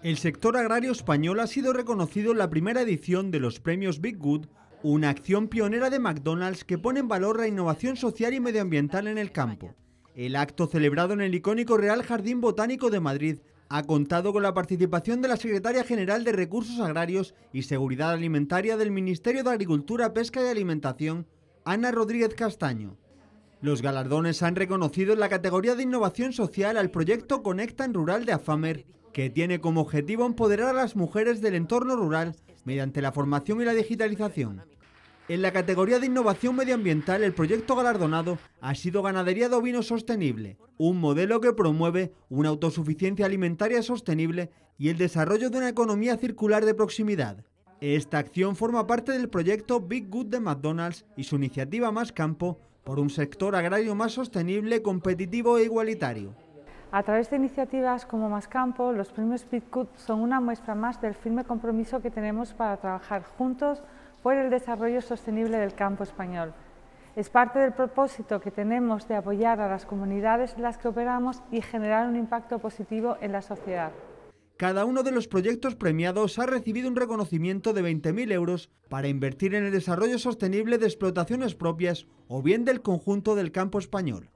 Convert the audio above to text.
El sector agrario español ha sido reconocido en la primera edición de los premios Big Good, una acción pionera de McDonald's que pone en valor la innovación social y medioambiental en el campo. El acto celebrado en el icónico Real Jardín Botánico de Madrid ha contado con la participación de la Secretaria General de Recursos Agrarios y Seguridad Alimentaria del Ministerio de Agricultura, Pesca y Alimentación, Ana Rodríguez Castaño. Los galardones han reconocido en la categoría de innovación social al proyecto Conectan Rural de AFAMER que tiene como objetivo empoderar a las mujeres del entorno rural mediante la formación y la digitalización. En la categoría de innovación medioambiental, el proyecto galardonado ha sido Ganadería de Ovino Sostenible, un modelo que promueve una autosuficiencia alimentaria sostenible y el desarrollo de una economía circular de proximidad. Esta acción forma parte del proyecto Big Good de McDonald's y su iniciativa Más Campo por un sector agrario más sostenible, competitivo e igualitario. A través de iniciativas como Más Campo, los premios BitCut son una muestra más del firme compromiso que tenemos para trabajar juntos por el desarrollo sostenible del campo español. Es parte del propósito que tenemos de apoyar a las comunidades en las que operamos y generar un impacto positivo en la sociedad. Cada uno de los proyectos premiados ha recibido un reconocimiento de 20.000 euros para invertir en el desarrollo sostenible de explotaciones propias o bien del conjunto del campo español.